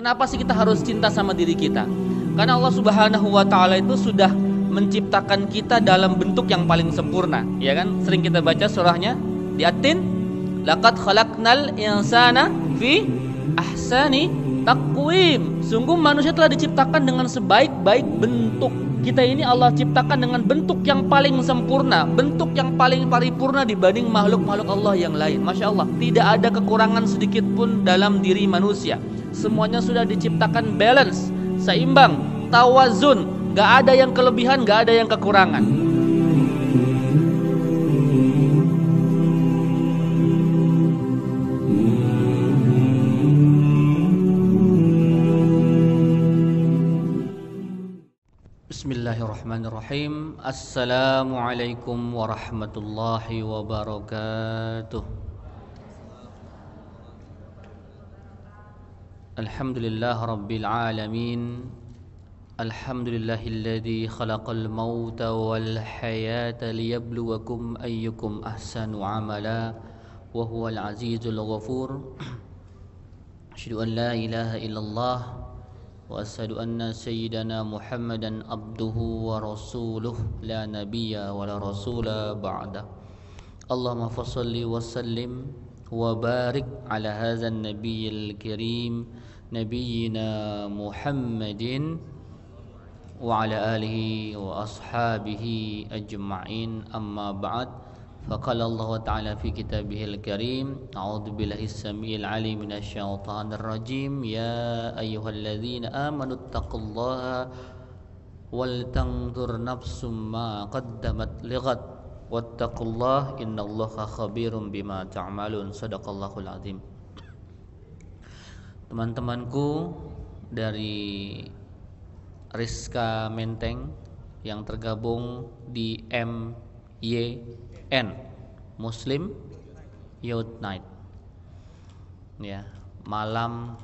Kenapa sih kita harus cinta sama diri kita? Karena Allah Subhanahu wa taala itu sudah menciptakan kita dalam bentuk yang paling sempurna, ya kan? Sering kita baca surahnya di Atin, laqad khalaqnal insana fi ahsani takwim. Sungguh manusia telah diciptakan dengan sebaik-baik bentuk. Kita ini Allah ciptakan dengan bentuk yang paling sempurna, bentuk yang paling paripurna dibanding makhluk-makhluk Allah yang lain. Masya Allah, tidak ada kekurangan sedikit pun dalam diri manusia semuanya sudah diciptakan balance, seimbang, tawazun, gak ada yang kelebihan, gak ada yang kekurangan. Bismillahirrahmanirrahim Assalamualaikum warahmatullahi wabarakatuh الحمد لله رب العالمين الحمد لله الذي خلق الموت والحياة ليبلوكم أيكم أحسن عملا وهو العزيز الغفور أشهد أن لا إله إلا الله وأشهد أن سيدنا محمدا عبده ورسوله لا نبي ولا رسول بعده اللهم فصل وسلم وبارك على هذا النبي الكريم نبينا محمد وعلى آله وأصحابه أجمعين أما بعد فقال الله تعالى في كتابه الكريم أعوذ بالله السميع العليم من الشيطان الرجيم يا أيها الذين آمنوا اتقوا الله ولتنظر نفس ما قدمت لغد واتقوا الله إن الله خبير بما تعملون صدق الله العظيم teman-temanku dari Rizka Menteng yang tergabung di MYN Muslim Youth Night ya malam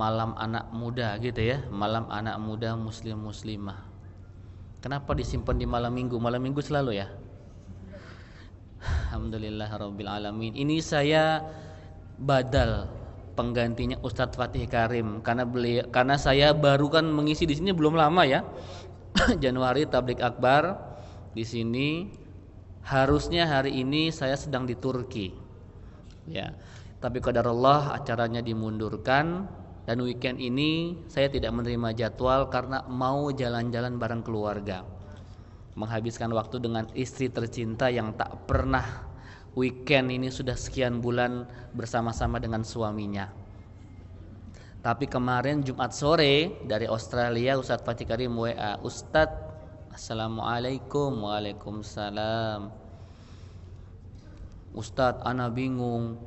malam anak muda gitu ya malam anak muda muslim muslimah kenapa disimpan di malam minggu malam minggu selalu ya Alhamdulillah Rabbil Alamin ini saya badal penggantinya Ustadz Fatih Karim karena beli karena saya baru kan mengisi di sini belum lama ya Januari tablik akbar di sini harusnya hari ini saya sedang di Turki ya tapi kadar Allah acaranya dimundurkan dan weekend ini saya tidak menerima jadwal karena mau jalan-jalan bareng keluarga menghabiskan waktu dengan istri tercinta yang tak pernah weekend ini sudah sekian bulan bersama-sama dengan suaminya. Tapi kemarin Jumat sore dari Australia Ustadz Fatih Karim WA Ustadz Assalamualaikum Waalaikumsalam Ustadz Ana bingung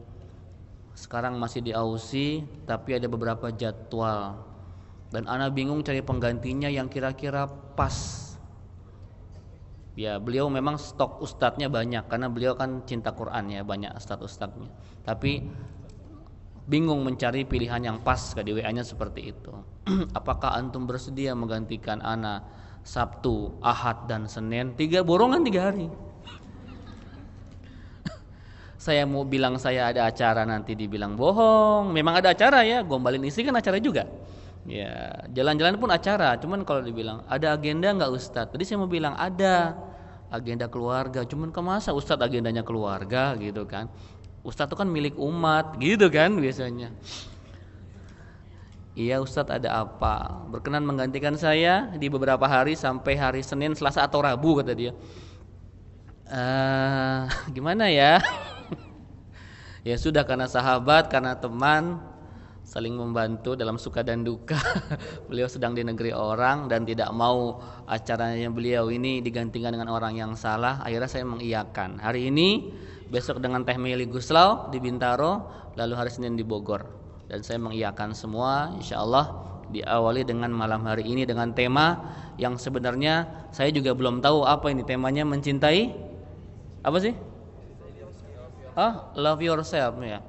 Sekarang masih di Ausi Tapi ada beberapa jadwal Dan Ana bingung cari penggantinya yang kira-kira pas ya beliau memang stok ustadznya banyak karena beliau kan cinta Quran ya banyak ustadz ustadznya tapi bingung mencari pilihan yang pas ke WA-nya seperti itu apakah antum bersedia menggantikan ana Sabtu Ahad dan Senin tiga borongan tiga hari saya mau bilang saya ada acara nanti dibilang bohong memang ada acara ya gombalin isi kan acara juga Ya, jalan-jalan pun acara, cuman kalau dibilang ada agenda nggak Ustadz? Tadi saya mau bilang ada agenda keluarga, cuman ke masa Ustadz agendanya keluarga gitu kan? Ustadz itu kan milik umat gitu kan biasanya. Iya Ustadz ada apa? Berkenan menggantikan saya di beberapa hari sampai hari Senin, Selasa atau Rabu kata dia. Uh, gimana ya? ya sudah karena sahabat, karena teman, saling membantu dalam suka dan duka. beliau sedang di negeri orang dan tidak mau acaranya beliau ini digantikan dengan orang yang salah. Akhirnya saya mengiyakan. Hari ini besok dengan Teh Meli Guslau di Bintaro, lalu hari Senin di Bogor. Dan saya mengiyakan semua, insya Allah diawali dengan malam hari ini dengan tema yang sebenarnya saya juga belum tahu apa ini temanya mencintai apa sih? Ah, love yourself ya.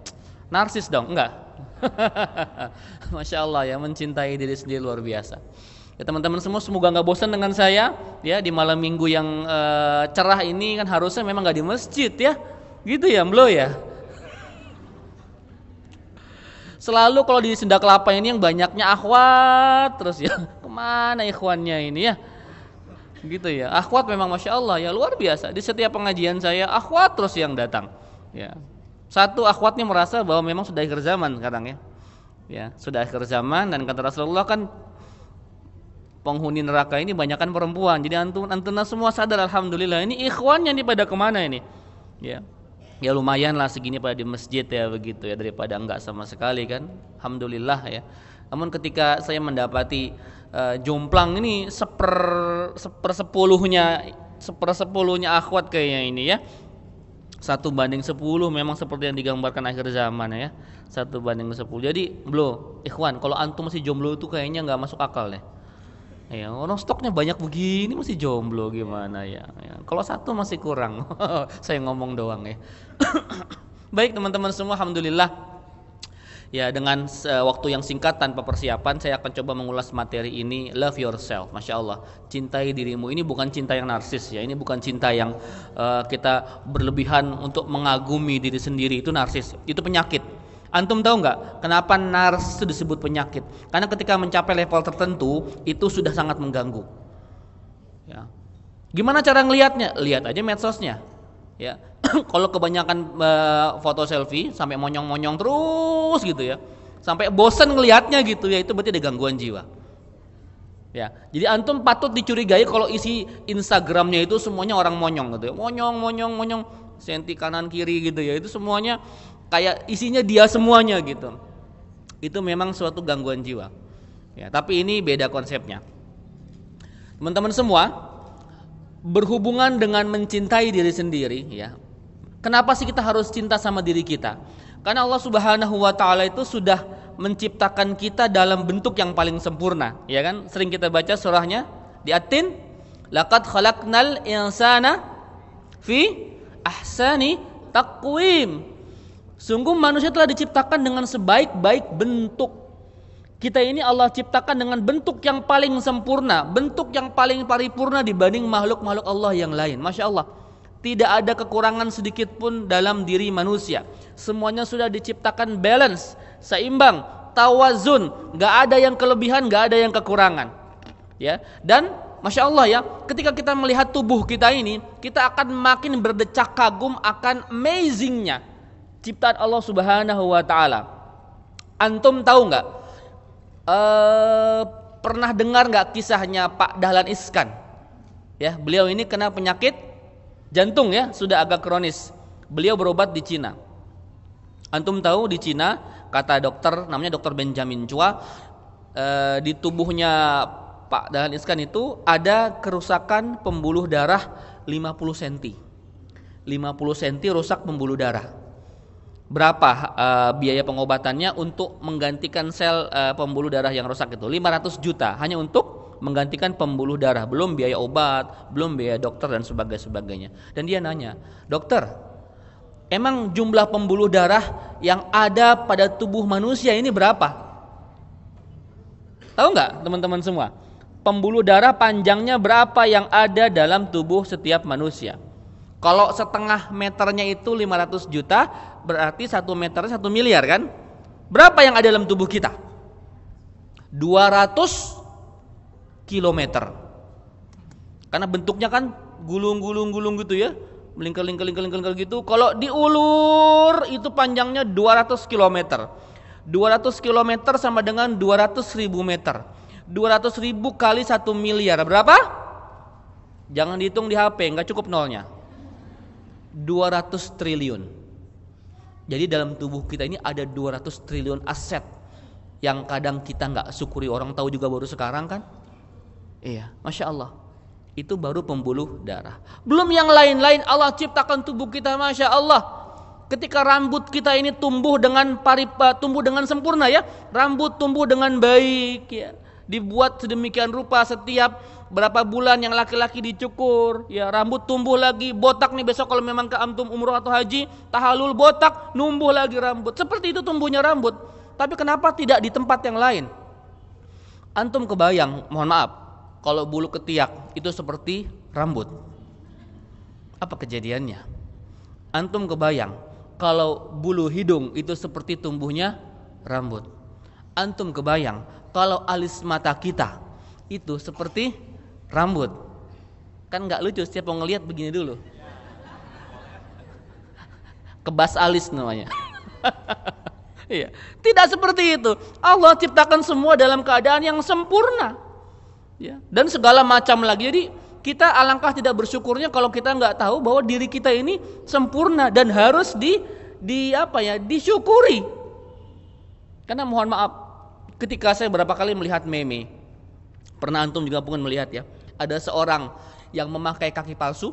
Narsis dong, enggak? Masya Allah ya mencintai diri sendiri luar biasa. Ya teman-teman semua semoga nggak bosan dengan saya ya di malam minggu yang e, cerah ini kan harusnya memang nggak di masjid ya gitu ya mblo ya. Selalu kalau di sendak kelapa ini yang banyaknya akhwat terus ya kemana ikhwannya ini ya gitu ya akhwat memang masya Allah ya luar biasa di setiap pengajian saya akhwat terus yang datang ya satu akhwatnya merasa bahwa memang sudah akhir zaman sekarang ya. Ya, sudah akhir zaman dan kata Rasulullah kan penghuni neraka ini banyakkan perempuan. Jadi antum antena semua sadar alhamdulillah ini ikhwannya ini pada kemana ini? Ya. Ya lumayan lah segini pada di masjid ya begitu ya daripada enggak sama sekali kan. Alhamdulillah ya. Namun ketika saya mendapati uh, jomplang ini seper seper sepuluhnya seper sepuluhnya akhwat kayaknya ini ya satu banding 10 memang seperti yang digambarkan akhir zaman ya satu banding 10 jadi belum ikhwan kalau antum masih jomblo itu kayaknya nggak masuk akal deh ya orang stoknya banyak begini masih jomblo gimana ya, ya. kalau satu masih kurang saya ngomong doang ya baik teman-teman semua alhamdulillah Ya, dengan eh, waktu yang singkat tanpa persiapan, saya akan coba mengulas materi ini. Love yourself, masya Allah. Cintai dirimu. Ini bukan cinta yang narsis ya. Ini bukan cinta yang uh, kita berlebihan untuk mengagumi diri sendiri. Itu narsis. Itu penyakit. Antum tahu nggak kenapa narsis disebut penyakit? Karena ketika mencapai level tertentu itu sudah sangat mengganggu. Ya. Gimana cara ngelihatnya? Lihat aja medsosnya. Ya, kalau kebanyakan uh, foto selfie sampai monyong-monyong terus gitu ya sampai bosen ngelihatnya gitu ya itu berarti ada gangguan jiwa ya jadi antum patut dicurigai kalau isi Instagramnya itu semuanya orang monyong gitu ya monyong monyong monyong senti kanan kiri gitu ya itu semuanya kayak isinya dia semuanya gitu itu memang suatu gangguan jiwa ya tapi ini beda konsepnya teman-teman semua berhubungan dengan mencintai diri sendiri ya Kenapa sih kita harus cinta sama diri kita? Karena Allah Subhanahu wa taala itu sudah menciptakan kita dalam bentuk yang paling sempurna, ya kan? Sering kita baca surahnya di Atin, laqad khalaqnal insana fi ahsani taqwim. Sungguh manusia telah diciptakan dengan sebaik-baik bentuk. Kita ini Allah ciptakan dengan bentuk yang paling sempurna, bentuk yang paling paripurna dibanding makhluk-makhluk Allah yang lain. Masya Allah. Tidak ada kekurangan sedikit pun dalam diri manusia. Semuanya sudah diciptakan balance, seimbang, tawazun, Gak ada yang kelebihan, gak ada yang kekurangan. Ya, dan Masya Allah ya, ketika kita melihat tubuh kita ini, kita akan makin berdecak kagum akan amazingnya ciptaan Allah Subhanahu Wa Taala. Antum tahu nggak? Eh, pernah dengar nggak kisahnya Pak Dahlan Iskan? Ya, beliau ini kena penyakit Jantung ya sudah agak kronis. Beliau berobat di Cina. Antum tahu di Cina kata dokter namanya dokter Benjamin Chua eh, di tubuhnya Pak Dahlan Iskan itu ada kerusakan pembuluh darah 50 cm. 50 cm rusak pembuluh darah berapa uh, biaya pengobatannya untuk menggantikan sel uh, pembuluh darah yang rusak itu 500 juta hanya untuk menggantikan pembuluh darah belum biaya obat belum biaya dokter dan sebagainya sebagainya dan dia nanya dokter emang jumlah pembuluh darah yang ada pada tubuh manusia ini berapa tahu nggak teman-teman semua pembuluh darah panjangnya berapa yang ada dalam tubuh setiap manusia kalau setengah meternya itu 500 juta, berarti satu meter satu miliar kan? Berapa yang ada dalam tubuh kita? 200 kilometer. Karena bentuknya kan gulung-gulung-gulung gitu ya, melingkar lingkar lingkar gitu. Kalau diulur itu panjangnya 200 kilometer. 200 kilometer sama dengan 200 ribu meter. 200 ribu kali satu miliar berapa? Jangan dihitung di HP, nggak cukup nolnya. 200 triliun. Jadi dalam tubuh kita ini ada 200 triliun aset yang kadang kita nggak syukuri orang tahu juga baru sekarang kan? Iya, masya Allah. Itu baru pembuluh darah. Belum yang lain-lain Allah ciptakan tubuh kita, masya Allah. Ketika rambut kita ini tumbuh dengan paripa, eh, tumbuh dengan sempurna ya, rambut tumbuh dengan baik ya, dibuat sedemikian rupa setiap berapa bulan yang laki-laki dicukur, ya rambut tumbuh lagi, botak nih besok kalau memang ke antum umroh atau haji, tahalul botak, numbuh lagi rambut. Seperti itu tumbuhnya rambut. Tapi kenapa tidak di tempat yang lain? Antum kebayang, mohon maaf, kalau bulu ketiak itu seperti rambut. Apa kejadiannya? Antum kebayang kalau bulu hidung itu seperti tumbuhnya rambut. Antum kebayang kalau alis mata kita itu seperti rambut. Kan nggak lucu setiap mau ngelihat begini dulu. Kebas alis namanya. Iya. Tidak seperti itu. Allah ciptakan semua dalam keadaan yang sempurna. Ya. Dan segala macam lagi. Jadi kita alangkah tidak bersyukurnya kalau kita nggak tahu bahwa diri kita ini sempurna dan harus di di apa ya disyukuri. Karena mohon maaf, ketika saya berapa kali melihat meme, pernah antum juga mungkin melihat ya, ada seorang yang memakai kaki palsu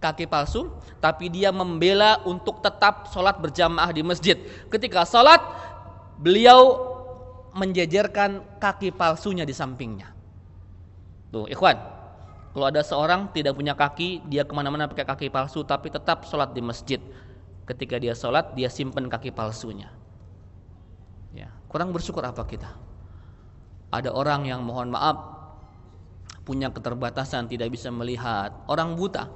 kaki palsu tapi dia membela untuk tetap sholat berjamaah di masjid ketika sholat beliau menjejerkan kaki palsunya di sampingnya tuh ikhwan kalau ada seorang tidak punya kaki dia kemana-mana pakai kaki palsu tapi tetap sholat di masjid ketika dia sholat dia simpen kaki palsunya ya kurang bersyukur apa kita ada orang yang mohon maaf punya keterbatasan, tidak bisa melihat, orang buta.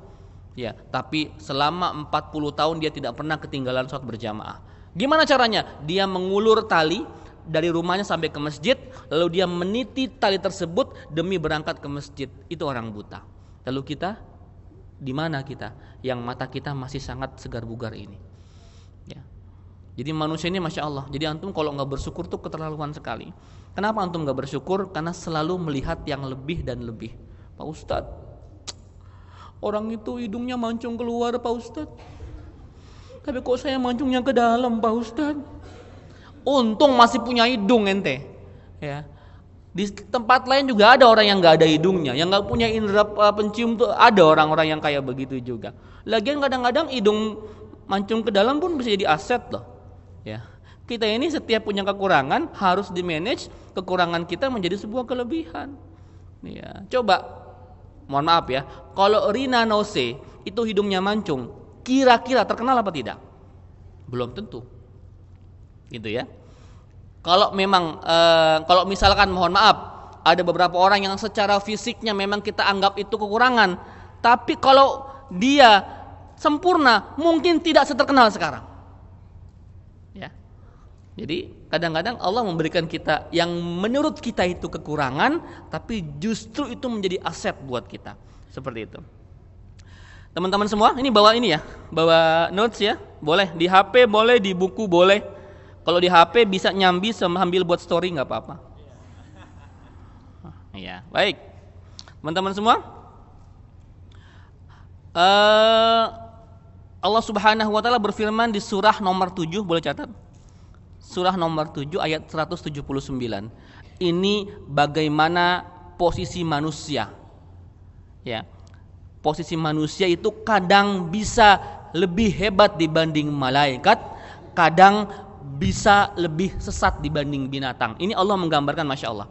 Ya, tapi selama 40 tahun dia tidak pernah ketinggalan sholat berjamaah. Gimana caranya? Dia mengulur tali dari rumahnya sampai ke masjid, lalu dia meniti tali tersebut demi berangkat ke masjid. Itu orang buta. Lalu kita di mana kita yang mata kita masih sangat segar bugar ini? Ya. Jadi manusia ini masya Allah. Jadi antum kalau nggak bersyukur tuh keterlaluan sekali. Kenapa antum nggak bersyukur? Karena selalu melihat yang lebih dan lebih. Pak Ustadz, orang itu hidungnya mancung keluar Pak Ustadz. Tapi kok saya mancungnya ke dalam Pak Ustadz? Untung masih punya hidung ente. Ya, di tempat lain juga ada orang yang nggak ada hidungnya, yang nggak punya indera eh, pencium tuh ada orang-orang yang kayak begitu juga. Lagian kadang-kadang hidung mancung ke dalam pun bisa jadi aset loh. Ya. Kita ini setiap punya kekurangan harus di manage kekurangan kita menjadi sebuah kelebihan. Ya. Coba mohon maaf ya, kalau Rina Nose itu hidungnya mancung, kira-kira terkenal apa tidak? Belum tentu. Gitu ya. Kalau memang e, kalau misalkan mohon maaf, ada beberapa orang yang secara fisiknya memang kita anggap itu kekurangan, tapi kalau dia sempurna mungkin tidak seterkenal sekarang. Jadi kadang-kadang Allah memberikan kita yang menurut kita itu kekurangan, tapi justru itu menjadi aset buat kita. Seperti itu. Teman-teman semua, ini bawa ini ya, bawa notes ya, boleh di HP, boleh di buku, boleh. Kalau di HP bisa nyambi sambil buat story nggak apa-apa. Iya, iya baik. Teman-teman semua, uh, Allah Subhanahu wa taala berfirman di surah nomor 7, boleh catat surah nomor 7 ayat 179. Ini bagaimana posisi manusia. Ya. Posisi manusia itu kadang bisa lebih hebat dibanding malaikat, kadang bisa lebih sesat dibanding binatang. Ini Allah menggambarkan Masya Allah.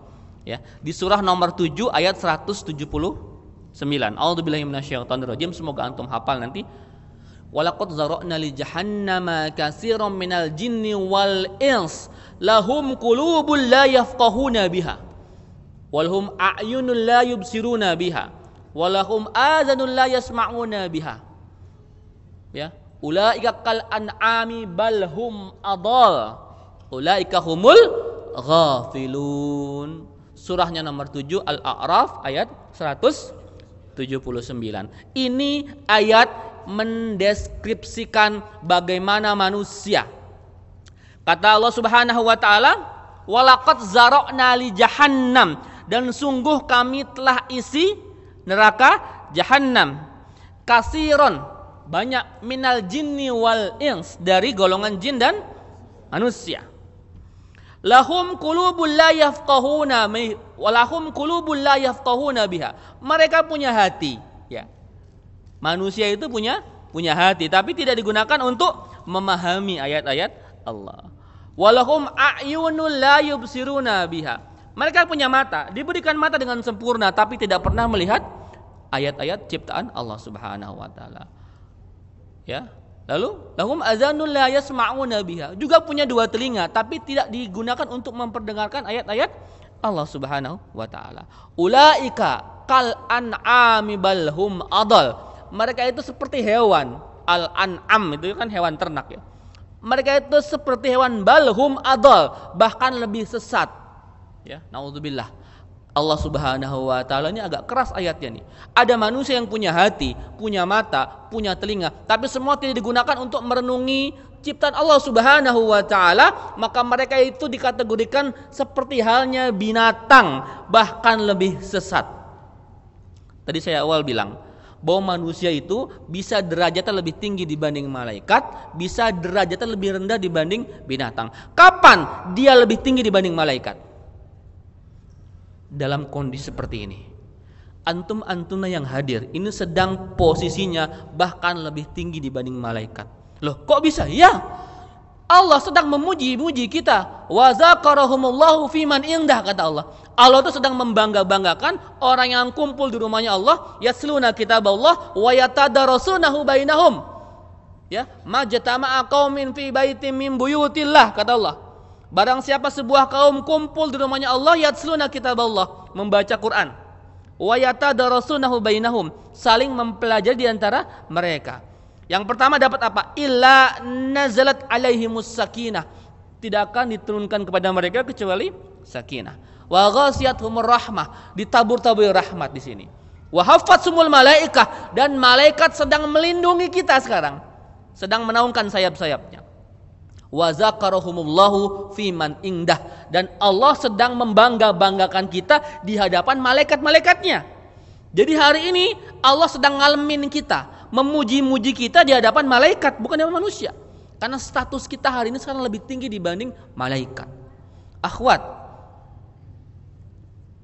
Ya, di surah nomor 7 ayat 179. rajim. Semoga antum hafal nanti Walaqad zara'na li jahannama katsiran minal jinni wal ins lahum kulubul la yafqahuna biha walhum a'yunul la yubsiruna biha walahum azanul la yasma'una biha ya ulaika kal an'ami bal hum adal ulaika humul ghafilun surahnya nomor 7 Al-A'raf ayat 179 ini ayat mendeskripsikan bagaimana manusia. Kata Allah Subhanahu wa taala, "Walaqad zara'na li jahannam" dan sungguh kami telah isi neraka jahannam. Kasiron banyak minal jinni wal ins dari golongan jin dan manusia. Lahum kulubul la yafqahuna walahum kulubul la yafqahuna biha. Mereka punya hati Manusia itu punya punya hati tapi tidak digunakan untuk memahami ayat-ayat Allah. Walahum a'yunul la yubsiruna biha. Mereka punya mata, diberikan mata dengan sempurna tapi tidak pernah melihat ayat-ayat ciptaan Allah Subhanahu wa taala. Ya. Lalu lahum azanul la yasma'una biha. Juga punya dua telinga tapi tidak digunakan untuk memperdengarkan ayat-ayat Allah Subhanahu wa taala. Ulaika kal an'ami balhum adal mereka itu seperti hewan al-an'am itu kan hewan ternak ya. Mereka itu seperti hewan balhum adol bahkan lebih sesat. Ya, naudzubillah. Allah Subhanahu wa taala ini agak keras ayatnya nih. Ada manusia yang punya hati, punya mata, punya telinga, tapi semua tidak digunakan untuk merenungi ciptaan Allah Subhanahu wa taala, maka mereka itu dikategorikan seperti halnya binatang, bahkan lebih sesat. Tadi saya awal bilang, bahwa manusia itu bisa derajatnya lebih tinggi dibanding malaikat, bisa derajatnya lebih rendah dibanding binatang. Kapan dia lebih tinggi dibanding malaikat? Dalam kondisi seperti ini. Antum antuna yang hadir ini sedang posisinya bahkan lebih tinggi dibanding malaikat. Loh, kok bisa? Ya, Allah sedang memuji-muji kita. Wa zakarahumullahu fiman indah kata Allah. Allah itu sedang membangga-banggakan orang yang kumpul di rumahnya Allah, yasluna kitab Allah wa yatadarasunahu bainahum. Ya, majtama'a qaumin fi baitin min buyutillah kata Allah. Barang siapa sebuah kaum kumpul di rumahnya Allah, yasluna kitab Allah, membaca Quran. Wa yatadarasunahu bainahum, saling mempelajari di antara mereka. Yang pertama dapat apa? Illa nazalat alaihi musakina Tidak akan diturunkan kepada mereka kecuali sakinah. Wa ghasiyatuhumur rahmah, ditabur tabur rahmat di sini. Wa sumul malaikah dan malaikat sedang melindungi kita sekarang. Sedang menaungkan sayap-sayapnya. Wa zakarahumullahu fiman indah dan Allah sedang membangga-banggakan kita di hadapan malaikat-malaikatnya. Jadi hari ini Allah sedang ngalamin kita, memuji-muji kita di hadapan malaikat, bukan di hadapan manusia. Karena status kita hari ini sekarang lebih tinggi dibanding malaikat. Akhwat,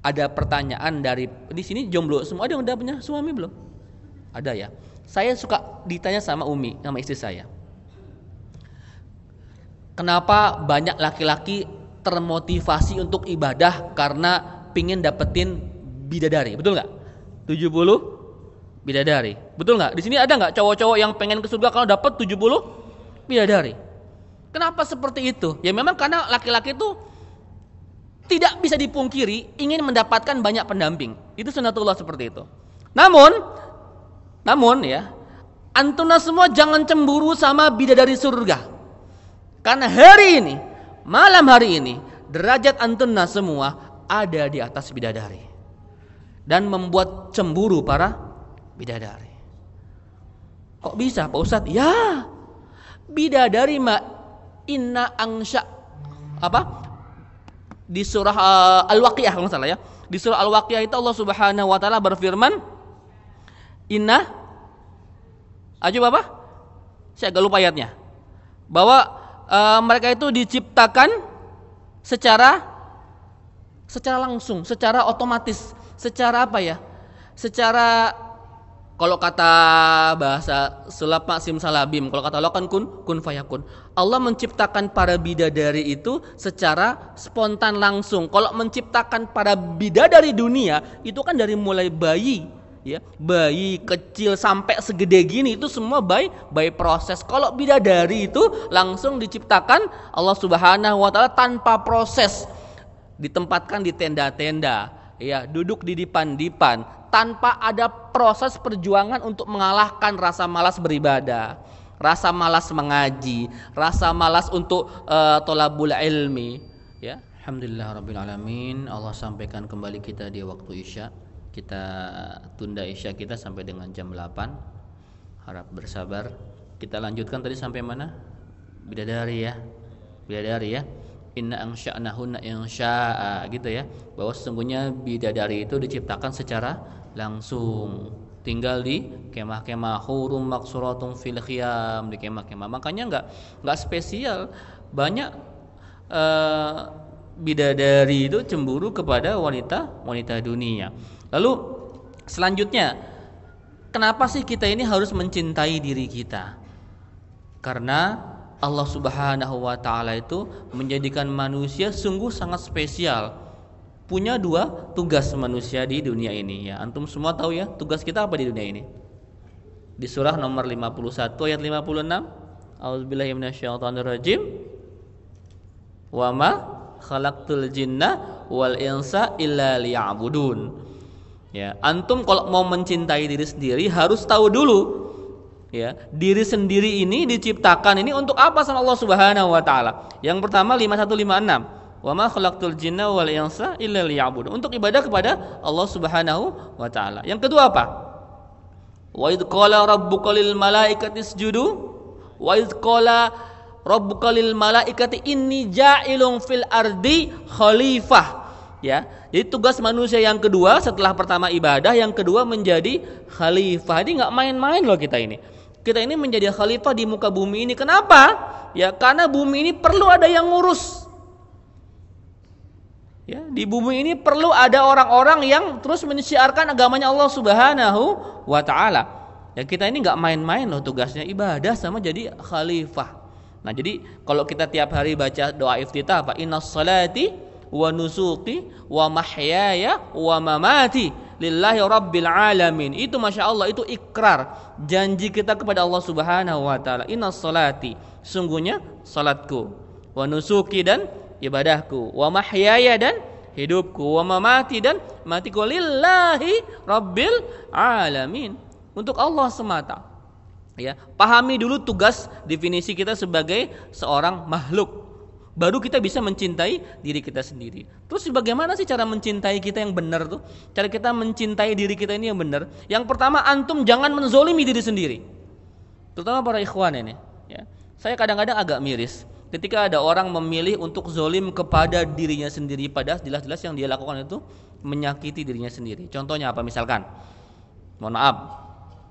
ada pertanyaan dari di sini jomblo semua ada yang udah punya suami belum? Ada ya. Saya suka ditanya sama Umi, sama istri saya. Kenapa banyak laki-laki termotivasi untuk ibadah karena pingin dapetin bidadari, betul nggak? 70 bidadari. Betul nggak? Di sini ada nggak cowok-cowok yang pengen ke surga kalau dapat 70 bidadari? Kenapa seperti itu? Ya memang karena laki-laki itu tidak bisa dipungkiri ingin mendapatkan banyak pendamping. Itu sunatullah seperti itu. Namun, namun ya, antuna semua jangan cemburu sama bidadari surga. Karena hari ini, malam hari ini, derajat antuna semua ada di atas bidadari dan membuat cemburu para bidadari. Kok bisa Pak Ustadz? Ya, bidadari ma inna angsya apa? Di surah uh, eh, Al-Waqiah kalau salah ya. Di surah Al-Waqiah itu Allah Subhanahu wa taala berfirman, "Inna" Aja Bapak? Saya agak lupa ayatnya. Bahwa uh, mereka itu diciptakan secara secara langsung, secara otomatis secara apa ya? Secara kalau kata bahasa sulap maksim salabim kalau kata lo kan kun kun fayakun. Allah menciptakan para bidadari itu secara spontan langsung. Kalau menciptakan para bidadari dunia itu kan dari mulai bayi ya bayi kecil sampai segede gini itu semua by by proses kalau bidadari itu langsung diciptakan Allah Subhanahu wa taala tanpa proses ditempatkan di tenda-tenda ya duduk di dipan-dipan tanpa ada proses perjuangan untuk mengalahkan rasa malas beribadah, rasa malas mengaji, rasa malas untuk uh, tolabul ilmi, ya. Alhamdulillah rabbil alamin. Allah sampaikan kembali kita di waktu Isya. Kita tunda Isya kita sampai dengan jam 8. Harap bersabar. Kita lanjutkan tadi sampai mana? Bidadari ya. Bidadari ya inna angsya'nahunna insya'a gitu ya bahwa sesungguhnya bidadari itu diciptakan secara langsung tinggal di kemah-kemah hurum maksuratum fil khiyam di kemah-kemah makanya nggak nggak spesial banyak uh, bidadari itu cemburu kepada wanita wanita dunia lalu selanjutnya kenapa sih kita ini harus mencintai diri kita karena Allah Subhanahu wa taala itu menjadikan manusia sungguh sangat spesial. Punya dua tugas manusia di dunia ini ya. Antum semua tahu ya, tugas kita apa di dunia ini? Di surah nomor 51 ayat 56, A'udzubillahi minasyaitonirrajim. Wa ma khalaqtul jinna wal insa illa liya'budun. Ya, antum kalau mau mencintai diri sendiri harus tahu dulu ya diri sendiri ini diciptakan ini untuk apa sama Allah Subhanahu wa taala yang pertama 5156 wa ma khalaqtul jinna wal insa illa liya'budun untuk ibadah kepada Allah Subhanahu wa taala yang kedua apa wa id qala rabbuka lil malaikati isjudu wa id qala rabbuka lil malaikati inni ja'ilun fil ardi khalifah ya jadi tugas manusia yang kedua setelah pertama ibadah yang kedua menjadi khalifah ini nggak main-main loh kita ini kita ini menjadi khalifah di muka bumi ini. Kenapa? Ya, karena bumi ini perlu ada yang ngurus. Ya, di bumi ini perlu ada orang-orang yang terus menyiarkan agamanya Allah Subhanahu wa taala. Ya, kita ini nggak main-main loh tugasnya ibadah sama jadi khalifah. Nah, jadi kalau kita tiap hari baca doa iftitah apa? Inna salati wa nusuki wa mahyaya wa mamati lillahi rabbil alamin. Itu Masya Allah itu ikrar janji kita kepada Allah Subhanahu wa taala. Inna salati, sungguhnya salatku, wa nusuki dan ibadahku, wa mahyaya dan hidupku, wa mamati dan matiku lillahi rabbil alamin. Untuk Allah semata. Ya, pahami dulu tugas definisi kita sebagai seorang makhluk Baru kita bisa mencintai diri kita sendiri. Terus bagaimana sih cara mencintai kita yang benar tuh? Cara kita mencintai diri kita ini yang benar. Yang pertama antum jangan menzolimi diri sendiri. Terutama para ikhwan ini. Ya. Saya kadang-kadang agak miris ketika ada orang memilih untuk zolim kepada dirinya sendiri padahal jelas-jelas yang dia lakukan itu menyakiti dirinya sendiri. Contohnya apa misalkan? Mohon maaf.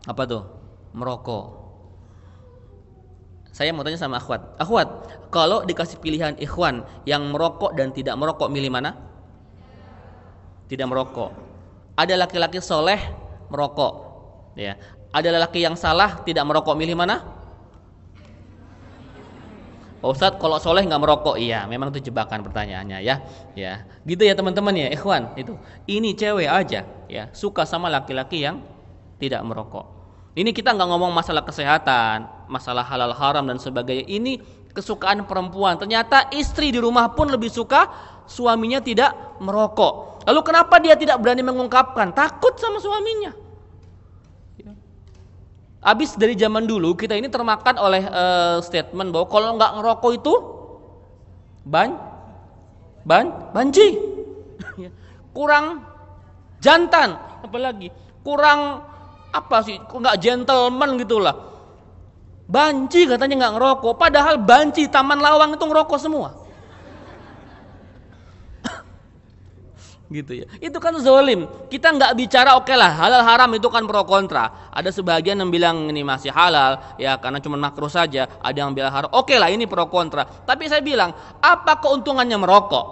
Apa tuh? Merokok saya mau tanya sama akhwat. Akhwat, kalau dikasih pilihan ikhwan yang merokok dan tidak merokok milih mana? Tidak merokok. Ada laki-laki soleh merokok, ya. Ada laki yang salah tidak merokok milih mana? Pak Ustadz kalau soleh nggak merokok iya memang itu jebakan pertanyaannya ya ya gitu ya teman-teman ya ikhwan itu ini cewek aja ya suka sama laki-laki yang tidak merokok ini kita nggak ngomong masalah kesehatan, masalah halal haram dan sebagainya. Ini kesukaan perempuan. Ternyata istri di rumah pun lebih suka suaminya tidak merokok. Lalu kenapa dia tidak berani mengungkapkan? Takut sama suaminya. Abis dari zaman dulu kita ini termakan oleh uh, statement bahwa kalau nggak ngerokok itu ban, ban, banci, kurang jantan, apalagi kurang apa sih kok nggak gentleman gitulah banci katanya nggak ngerokok padahal banci taman lawang itu ngerokok semua gitu ya itu kan zolim kita nggak bicara oke okay lah halal haram itu kan pro kontra ada sebagian yang bilang ini masih halal ya karena cuma makruh saja ada yang bilang haram oke okay lah ini pro kontra tapi saya bilang apa keuntungannya merokok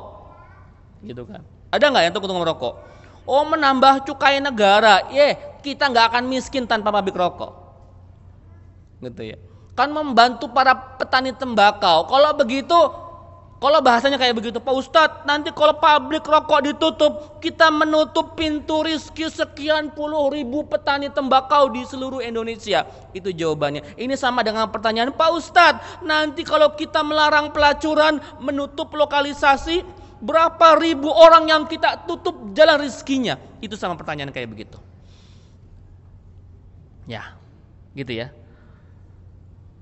gitu kan ada nggak yang keuntungan merokok oh menambah cukai negara ye yeah, kita nggak akan miskin tanpa pabrik rokok. Gitu ya. Kan membantu para petani tembakau. Kalau begitu, kalau bahasanya kayak begitu, Pak Ustadz, nanti kalau pabrik rokok ditutup, kita menutup pintu rizki sekian puluh ribu petani tembakau di seluruh Indonesia. Itu jawabannya. Ini sama dengan pertanyaan Pak Ustadz, nanti kalau kita melarang pelacuran, menutup lokalisasi, berapa ribu orang yang kita tutup jalan rizkinya? Itu sama pertanyaan kayak begitu. Ya, gitu ya.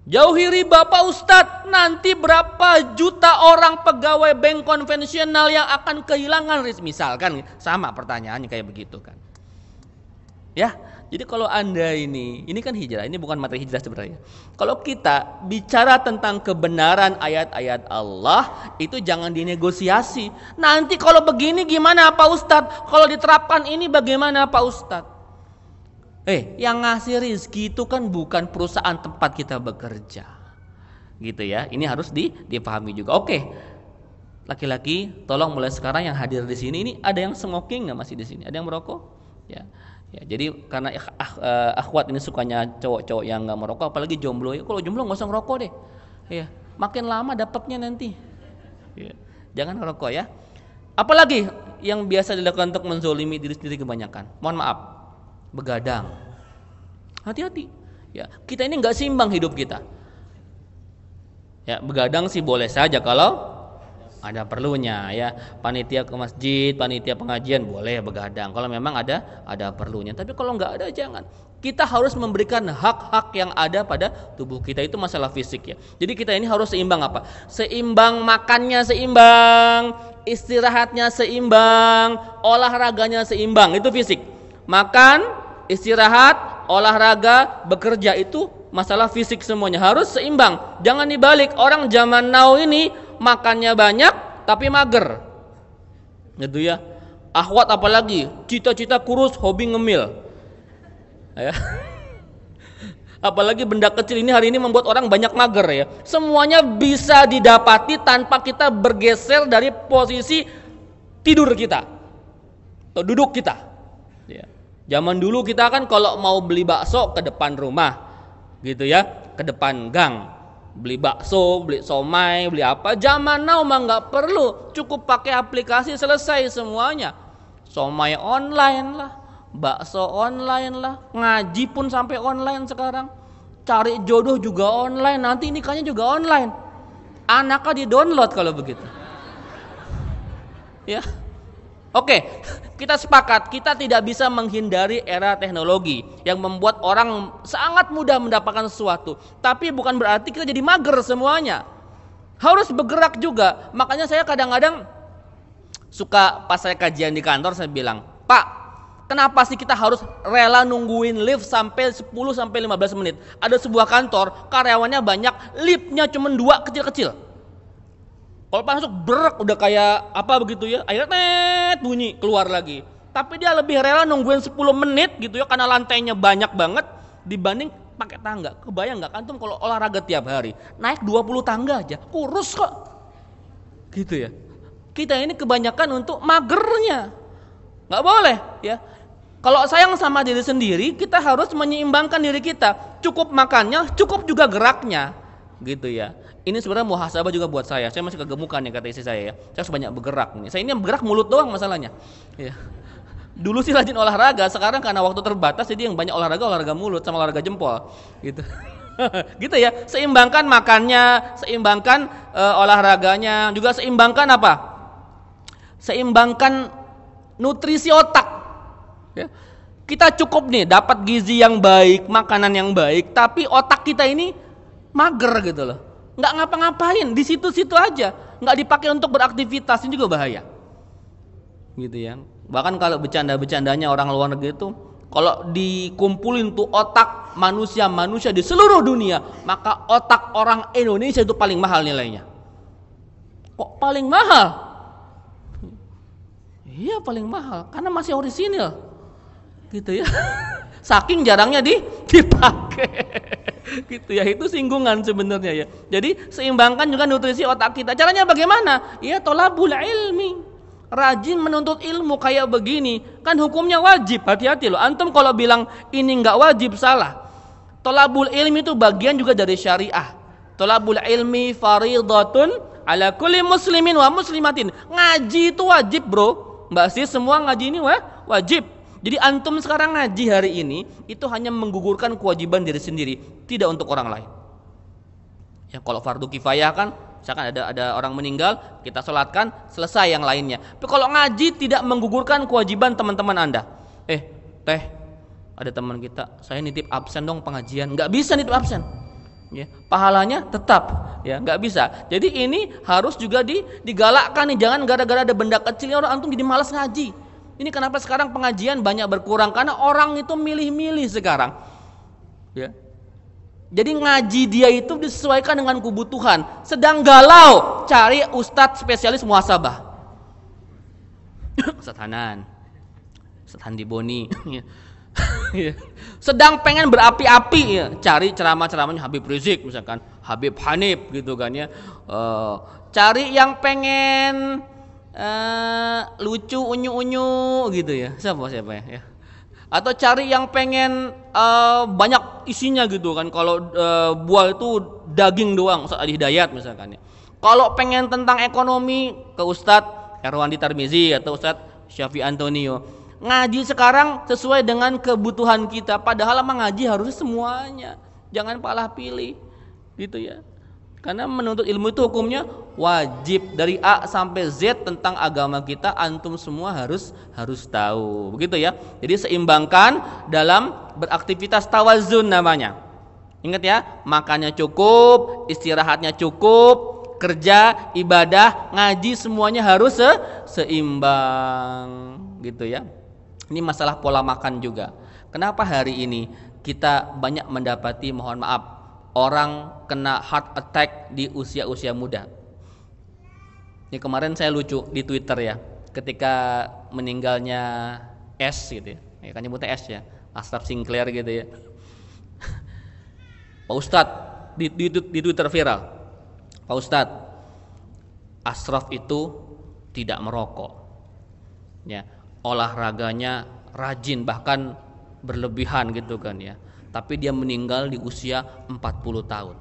Jauhi riba Pak Ustadz, nanti berapa juta orang pegawai bank konvensional yang akan kehilangan risk misalkan sama pertanyaannya kayak begitu kan. Ya, jadi kalau Anda ini, ini kan hijrah, ini bukan materi hijrah sebenarnya. Kalau kita bicara tentang kebenaran ayat-ayat Allah, itu jangan dinegosiasi. Nanti kalau begini gimana Pak Ustadz? Kalau diterapkan ini bagaimana Pak Ustadz? Eh, yang ngasih rezeki itu kan bukan perusahaan tempat kita bekerja. Gitu ya. Ini harus di, dipahami juga. Oke. Laki-laki, tolong mulai sekarang yang hadir di sini ini ada yang smoking nggak masih di sini? Ada yang merokok? Ya. Ya, jadi karena ah, ah, akhwat ini sukanya cowok-cowok yang nggak merokok, apalagi jomblo. Ya, kalau jomblo nggak usah merokok deh. Ya, makin lama dapatnya nanti. Ya. Jangan merokok ya. Apalagi yang biasa dilakukan untuk menzolimi diri sendiri kebanyakan. Mohon maaf, begadang. Hati-hati. Ya, kita ini nggak seimbang hidup kita. Ya, begadang sih boleh saja kalau ada perlunya ya. Panitia ke masjid, panitia pengajian boleh begadang kalau memang ada ada perlunya. Tapi kalau nggak ada jangan. Kita harus memberikan hak-hak yang ada pada tubuh kita itu masalah fisik ya. Jadi kita ini harus seimbang apa? Seimbang makannya seimbang, istirahatnya seimbang, olahraganya seimbang. Itu fisik. Makan, istirahat, olahraga, bekerja itu masalah fisik semuanya harus seimbang. Jangan dibalik orang zaman now ini makannya banyak tapi mager. Gitu ya. Ahwat apalagi cita-cita kurus, hobi ngemil. Ya. Apalagi benda kecil ini hari ini membuat orang banyak mager ya. Semuanya bisa didapati tanpa kita bergeser dari posisi tidur kita atau duduk kita. Zaman dulu kita kan kalau mau beli bakso ke depan rumah, gitu ya, ke depan gang. Beli bakso, beli somai, beli apa. Zaman now mah nggak perlu, cukup pakai aplikasi selesai semuanya. Somai online lah, bakso online lah, ngaji pun sampai online sekarang. Cari jodoh juga online, nanti nikahnya juga online. Anaknya di download kalau begitu. Ya. Oke, kita sepakat kita tidak bisa menghindari era teknologi yang membuat orang sangat mudah mendapatkan sesuatu. Tapi bukan berarti kita jadi mager semuanya. Harus bergerak juga. Makanya saya kadang-kadang suka pas saya kajian di kantor saya bilang, "Pak, kenapa sih kita harus rela nungguin lift sampai 10 sampai 15 menit? Ada sebuah kantor, karyawannya banyak, liftnya cuma dua kecil-kecil." Kalau panas masuk berak udah kayak apa begitu ya, akhirnya net bunyi keluar lagi. Tapi dia lebih rela nungguin 10 menit gitu ya karena lantainya banyak banget dibanding pakai tangga. Kebayang nggak tuh kalau olahraga tiap hari naik 20 tangga aja kurus kok. Gitu ya. Kita ini kebanyakan untuk magernya. Nggak boleh ya. Kalau sayang sama diri sendiri, kita harus menyeimbangkan diri kita. Cukup makannya, cukup juga geraknya. Gitu ya ini sebenarnya muhasabah juga buat saya. Saya masih kegemukan ya kata istri saya ya. Saya harus banyak bergerak nih. Saya ini yang bergerak mulut doang masalahnya. Ya. Dulu sih rajin olahraga, sekarang karena waktu terbatas jadi yang banyak olahraga olahraga mulut sama olahraga jempol gitu. gitu ya. Seimbangkan makannya, seimbangkan uh, olahraganya, juga seimbangkan apa? Seimbangkan nutrisi otak. Ya. Kita cukup nih dapat gizi yang baik, makanan yang baik, tapi otak kita ini mager gitu loh nggak ngapa-ngapain, di situ-situ aja, nggak dipakai untuk beraktivitas ini juga bahaya. Gitu ya. Bahkan kalau bercanda-bercandanya orang luar negeri itu kalau dikumpulin tuh otak manusia-manusia di seluruh dunia, maka otak orang Indonesia itu paling mahal nilainya. Kok paling mahal? Iya paling mahal karena masih orisinil. Gitu ya. saking jarangnya di dipakai gitu ya itu singgungan sebenarnya ya jadi seimbangkan juga nutrisi otak kita caranya bagaimana ya tolabul ilmi rajin menuntut ilmu kayak begini kan hukumnya wajib hati-hati loh antum kalau bilang ini nggak wajib salah tolabul ilmi itu bagian juga dari syariah tolabul ilmi faridatun ala kulli muslimin wa muslimatin ngaji itu wajib bro mbak sih semua ngaji ini wah wajib jadi antum sekarang ngaji hari ini itu hanya menggugurkan kewajiban diri sendiri, tidak untuk orang lain. Ya kalau fardu kifayah kan misalkan ada ada orang meninggal, kita sholatkan, selesai yang lainnya. Tapi kalau ngaji tidak menggugurkan kewajiban teman-teman Anda. Eh, teh, ada teman kita, saya nitip absen dong pengajian. Nggak bisa nitip absen. Ya, pahalanya tetap ya nggak bisa jadi ini harus juga digalakkan nih jangan gara-gara ada benda kecil orang antum jadi malas ngaji ini kenapa sekarang pengajian banyak berkurang karena orang itu milih-milih sekarang. Ya. Jadi ngaji dia itu disesuaikan dengan kebutuhan. Sedang galau cari ustadz spesialis muhasabah. Ustadz Hanan, Ustadz Handi Boni. Ya. sedang pengen berapi-api ya, cari ceramah-ceramahnya Habib Rizik misalkan, Habib Hanif gitu kan ya. Uh, cari yang pengen uh, lucu unyu unyu gitu ya siapa siapa ya, ya. atau cari yang pengen uh, banyak isinya gitu kan kalau uh, buah itu daging doang Ustaz Adi Hidayat misalkan ya kalau pengen tentang ekonomi ke Ustadz Erwandi Tarmizi atau Ustadz Syafi Antonio ngaji sekarang sesuai dengan kebutuhan kita padahal emang ngaji harus semuanya jangan palah pilih gitu ya karena menuntut ilmu itu hukumnya wajib dari A sampai Z tentang agama kita antum semua harus harus tahu. Begitu ya. Jadi seimbangkan dalam beraktivitas tawazun namanya. Ingat ya, makannya cukup, istirahatnya cukup, kerja, ibadah, ngaji semuanya harus se seimbang gitu ya. Ini masalah pola makan juga. Kenapa hari ini kita banyak mendapati mohon maaf orang kena heart attack di usia-usia muda. Ini kemarin saya lucu di Twitter ya, ketika meninggalnya S gitu ya, ya kan nyebutnya S ya, Ashraf Sinclair gitu ya. Pak Ustadz di, di, di Twitter viral, Pak Ustadz, Ashraf itu tidak merokok, ya olahraganya rajin bahkan berlebihan gitu kan ya tapi dia meninggal di usia 40 tahun.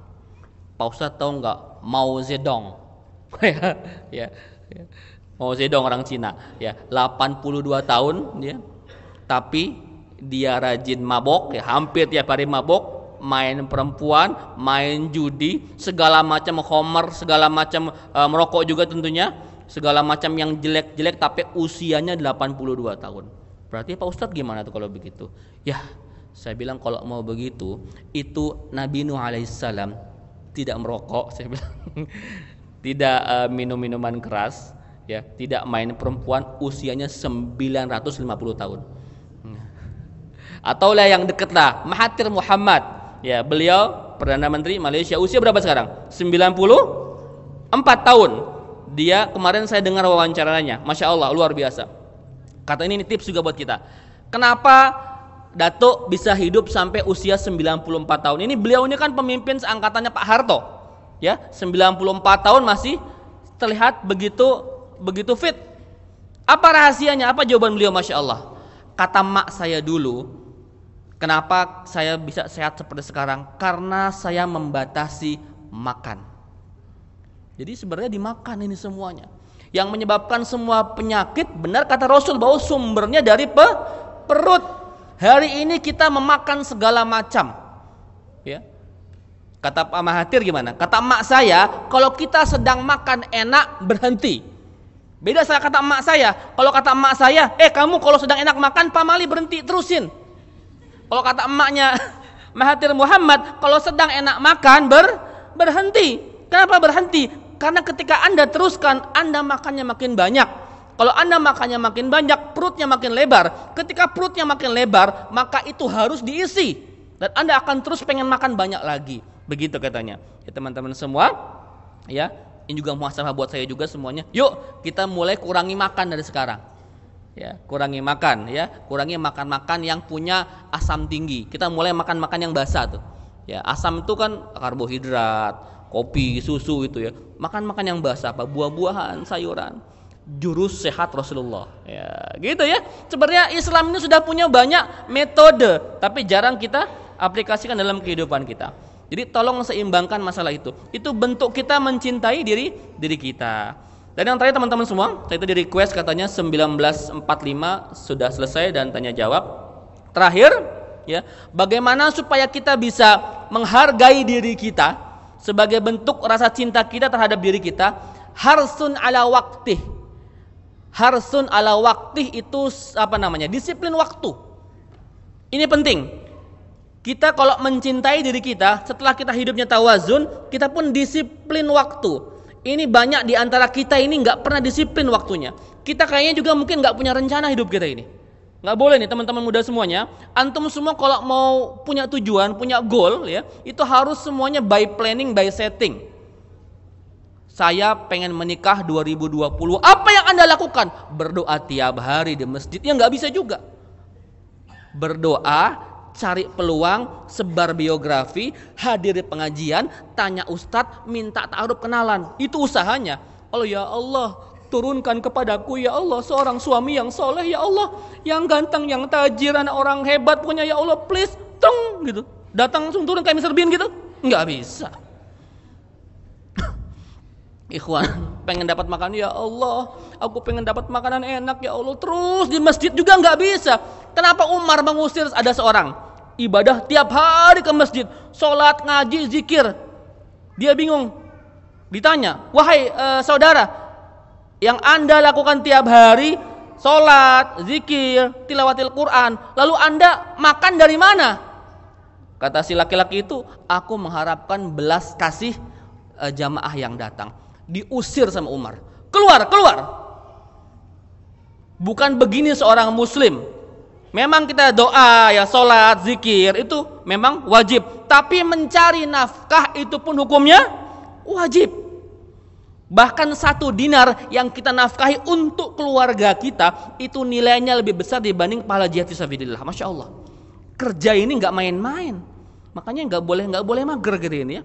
Pak Ustadz tahu nggak Mao Zedong? Ya, ya, ya. Mao Zedong orang Cina, ya 82 tahun ya. Tapi dia rajin mabok, ya hampir tiap hari mabok, main perempuan, main judi, segala macam homer, segala macam e, merokok juga tentunya, segala macam yang jelek-jelek tapi usianya 82 tahun. Berarti Pak Ustadz gimana tuh kalau begitu? Ya saya bilang kalau mau begitu, itu Nabi Nuh alaihissalam tidak merokok, saya bilang. tidak uh, eh, minum minuman keras, ya, tidak main perempuan usianya 950 tahun. Hmm. Atau yang dekat lah, Mahathir Muhammad, ya, beliau Perdana Menteri Malaysia usia berapa sekarang? 94 tahun. Dia kemarin saya dengar wawancaranya, masya Allah luar biasa. Kata ini, ini tips juga buat kita. Kenapa Datuk bisa hidup sampai usia 94 tahun. Ini beliau ini kan pemimpin seangkatannya Pak Harto. Ya, 94 tahun masih terlihat begitu begitu fit. Apa rahasianya? Apa jawaban beliau Masya Allah? Kata mak saya dulu, kenapa saya bisa sehat seperti sekarang? Karena saya membatasi makan. Jadi sebenarnya dimakan ini semuanya. Yang menyebabkan semua penyakit, benar kata Rasul bahwa sumbernya dari pe perut. Hari ini kita memakan segala macam. Ya. Kata Pak Mahathir gimana? Kata emak saya, kalau kita sedang makan enak berhenti. Beda saya kata emak saya. Kalau kata emak saya, eh kamu kalau sedang enak makan pamali berhenti terusin. Kalau kata emaknya Mahathir Muhammad, kalau sedang enak makan ber berhenti. Kenapa berhenti? Karena ketika Anda teruskan, Anda makannya makin banyak kalau Anda makannya makin banyak, perutnya makin lebar. Ketika perutnya makin lebar, maka itu harus diisi. Dan Anda akan terus pengen makan banyak lagi. Begitu katanya. Ya teman-teman semua, ya ini juga muhasabah buat saya juga semuanya. Yuk kita mulai kurangi makan dari sekarang. Ya, kurangi makan ya, kurangi makan-makan yang punya asam tinggi. Kita mulai makan-makan yang basah tuh. Ya, asam itu kan karbohidrat, kopi, susu itu ya. Makan-makan yang basah, apa buah-buahan, sayuran jurus sehat Rasulullah. Ya, gitu ya. Sebenarnya Islam ini sudah punya banyak metode, tapi jarang kita aplikasikan dalam kehidupan kita. Jadi tolong seimbangkan masalah itu. Itu bentuk kita mencintai diri diri kita. Dan yang terakhir teman-teman semua, saya tadi request katanya 1945 sudah selesai dan tanya jawab. Terakhir, ya, bagaimana supaya kita bisa menghargai diri kita sebagai bentuk rasa cinta kita terhadap diri kita harsun ala waktih harsun ala waktu itu apa namanya disiplin waktu ini penting kita kalau mencintai diri kita setelah kita hidupnya tawazun kita pun disiplin waktu ini banyak di antara kita ini nggak pernah disiplin waktunya kita kayaknya juga mungkin nggak punya rencana hidup kita ini nggak boleh nih teman-teman muda semuanya antum semua kalau mau punya tujuan punya goal ya itu harus semuanya by planning by setting saya pengen menikah 2020. Apa yang Anda lakukan? Berdoa tiap hari di masjid. Ya nggak bisa juga. Berdoa, cari peluang, sebar biografi, hadir di pengajian, tanya ustadz, minta taruh kenalan. Itu usahanya. Oh ya Allah, turunkan kepadaku ya Allah seorang suami yang soleh ya Allah, yang ganteng, yang tajir, anak orang hebat punya ya Allah, please, tung, gitu. Datang langsung turun kayak Mr. Bean gitu. Nggak bisa. Ikhwan, pengen dapat makan ya Allah, aku pengen dapat makanan enak ya Allah. Terus di masjid juga nggak bisa. Kenapa Umar mengusir ada seorang ibadah tiap hari ke masjid, sholat, ngaji, zikir. Dia bingung. Ditanya, wahai eh, saudara, yang anda lakukan tiap hari sholat, zikir, tilawatil Quran, lalu anda makan dari mana? Kata si laki-laki itu, aku mengharapkan belas kasih eh, jamaah yang datang diusir sama Umar. Keluar, keluar. Bukan begini seorang muslim. Memang kita doa ya sholat zikir itu memang wajib, tapi mencari nafkah itu pun hukumnya wajib. Bahkan satu dinar yang kita nafkahi untuk keluarga kita itu nilainya lebih besar dibanding pahala jihad fisabilillah. Masya Allah. Kerja ini nggak main-main. Makanya nggak boleh nggak boleh mager gitu ini ya.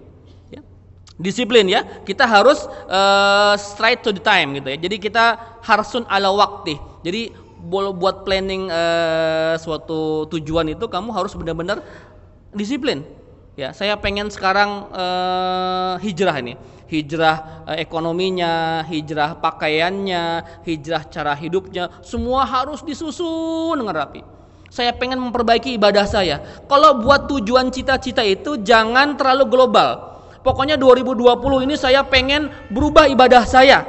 Disiplin ya, kita harus uh, straight to the time gitu ya. Jadi kita harsun ala waktu. Jadi buat planning uh, suatu tujuan itu kamu harus benar-benar disiplin. Ya, saya pengen sekarang uh, hijrah ini hijrah ekonominya, hijrah pakaiannya, hijrah cara hidupnya, semua harus disusun dengan rapi. Saya pengen memperbaiki ibadah saya. Kalau buat tujuan cita-cita itu jangan terlalu global pokoknya 2020 ini saya pengen berubah ibadah saya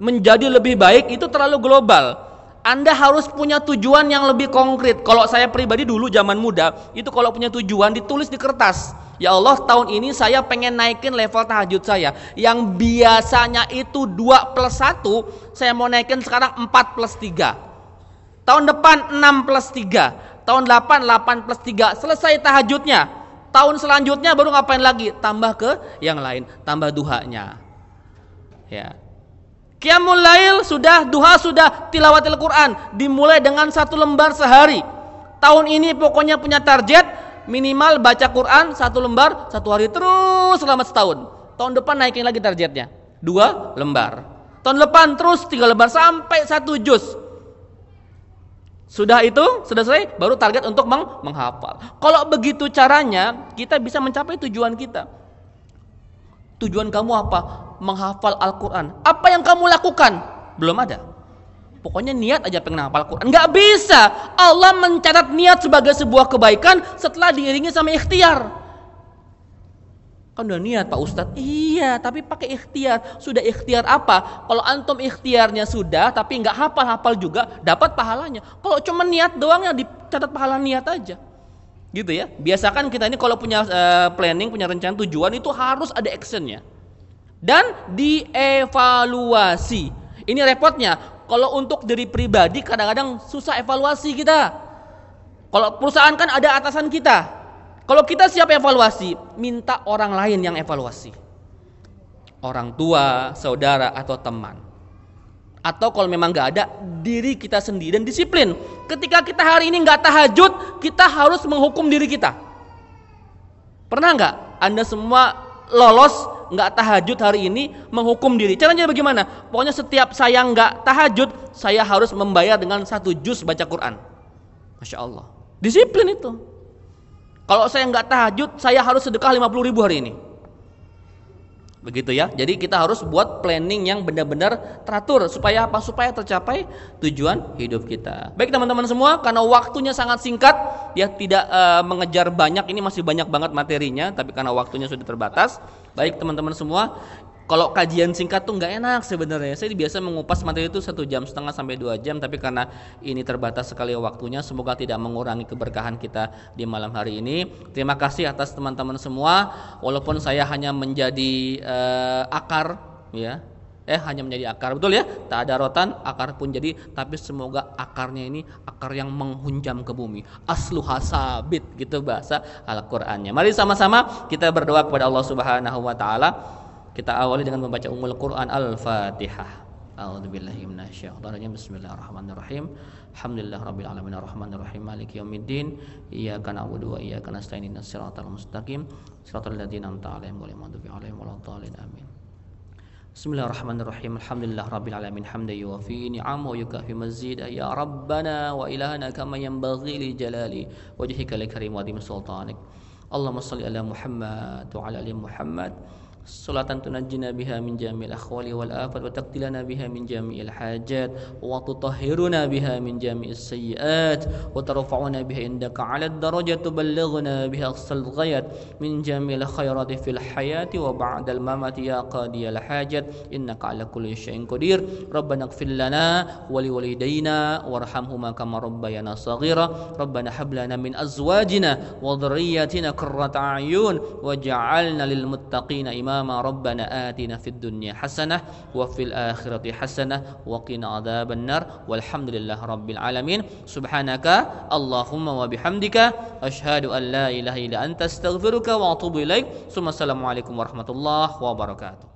menjadi lebih baik itu terlalu global. Anda harus punya tujuan yang lebih konkret. Kalau saya pribadi dulu zaman muda, itu kalau punya tujuan ditulis di kertas. Ya Allah, tahun ini saya pengen naikin level tahajud saya. Yang biasanya itu 2 plus 1, saya mau naikin sekarang 4 plus 3. Tahun depan 6 plus 3. Tahun 8, 8 plus 3. Selesai tahajudnya. Tahun selanjutnya baru ngapain lagi? Tambah ke yang lain, tambah duhanya. Ya. Qiyamul lail sudah, duha sudah, tilawatil Quran dimulai dengan satu lembar sehari. Tahun ini pokoknya punya target minimal baca Quran satu lembar satu hari terus selama setahun. Tahun depan naikin lagi targetnya dua lembar. Tahun depan terus tiga lembar sampai satu juz sudah itu, sudah selesai, baru target untuk meng menghafal. Kalau begitu caranya, kita bisa mencapai tujuan kita. Tujuan kamu apa? Menghafal Al-Quran. Apa yang kamu lakukan? Belum ada. Pokoknya niat aja pengen hafal Al-Quran. Nggak bisa. Allah mencatat niat sebagai sebuah kebaikan setelah diiringi sama ikhtiar. Kan udah niat Pak Ustadz. Iya, tapi pakai ikhtiar. Sudah ikhtiar apa? Kalau antum ikhtiarnya sudah, tapi nggak hafal-hafal juga, dapat pahalanya. Kalau cuma niat doang ya dicatat pahala niat aja. Gitu ya. Biasakan kita ini kalau punya uh, planning, punya rencana tujuan itu harus ada actionnya. Dan dievaluasi. Ini repotnya. Kalau untuk diri pribadi kadang-kadang susah evaluasi kita. Kalau perusahaan kan ada atasan kita, kalau kita siap evaluasi, minta orang lain yang evaluasi. Orang tua, saudara, atau teman. Atau kalau memang nggak ada, diri kita sendiri dan disiplin. Ketika kita hari ini nggak tahajud, kita harus menghukum diri kita. Pernah nggak Anda semua lolos nggak tahajud hari ini menghukum diri? Caranya bagaimana? Pokoknya setiap saya nggak tahajud, saya harus membayar dengan satu jus baca Quran. Masya Allah. Disiplin itu. Kalau saya nggak tahajud, saya harus sedekah 50 ribu hari ini. Begitu ya. Jadi kita harus buat planning yang benar-benar teratur supaya apa? Supaya tercapai tujuan hidup kita. Baik teman-teman semua, karena waktunya sangat singkat, ya tidak uh, mengejar banyak. Ini masih banyak banget materinya, tapi karena waktunya sudah terbatas. Baik teman-teman semua, kalau kajian singkat tuh nggak enak sebenarnya. Saya biasa mengupas materi itu satu jam setengah sampai dua jam, tapi karena ini terbatas sekali waktunya, semoga tidak mengurangi keberkahan kita di malam hari ini. Terima kasih atas teman-teman semua, walaupun saya hanya menjadi uh, akar, ya, eh hanya menjadi akar betul ya tak ada rotan akar pun jadi tapi semoga akarnya ini akar yang menghunjam ke bumi asluha sabit gitu bahasa Al-Qur'annya mari sama-sama kita berdoa kepada Allah Subhanahu wa taala Kita awali dengan membaca Ummul Quran Al-Fatihah. A'udzubillahi minasyaitonirrajim. Bismillahirrahmanirrahim. Alhamdulillahirabbil alamin arrahmanirrahim maliki yaumiddin. Iyyaka na'budu wa iyyaka nasta'in ihdinas siratal mustaqim. Shiratal ladzina an'amta 'alaihim ghairil maghdubi 'alaihim waladdallin. Amin. Bismillahirrahmanirrahim. Alhamdulillah rabbil alamin hamdan yuwafi ni'amahu wa yukafi mazida ya rabbana wa ilahana kama yanbaghi li jalali wajhika al-karim wa dim sultanik. Allahumma salli ala Muhammad wa ala ali Muhammad. salatan tunajjina biha min jami'il akhwali wal afat wa taqtilana biha min jami'il hajat wa tutahhiruna biha min jami'is sayyiat wa tarfa'una biha indaka 'ala ad-darajat tuballighuna biha as-salghayat min jami'il khairati fil hayati wa ba'dal mamati ya qadiyal hajat innaka 'ala kulli syai'in qadir rabbana ighfir lana wa walidayna warhamhuma kama rabbayana saghira rabbana hab lana min azwajina wa dhurriyyatina qurrata a'yun waj'alna lil muttaqina imama اللهم ربنا آتنا في الدنيا حسنة وفي الآخرة حسنة وقنا عذاب النار والحمد لله رب العالمين سبحانك اللهم وبحمدك أشهد أن لا إله إلا أنت أستغفرك وأتوب إليك ثم السلام عليكم ورحمة الله وبركاته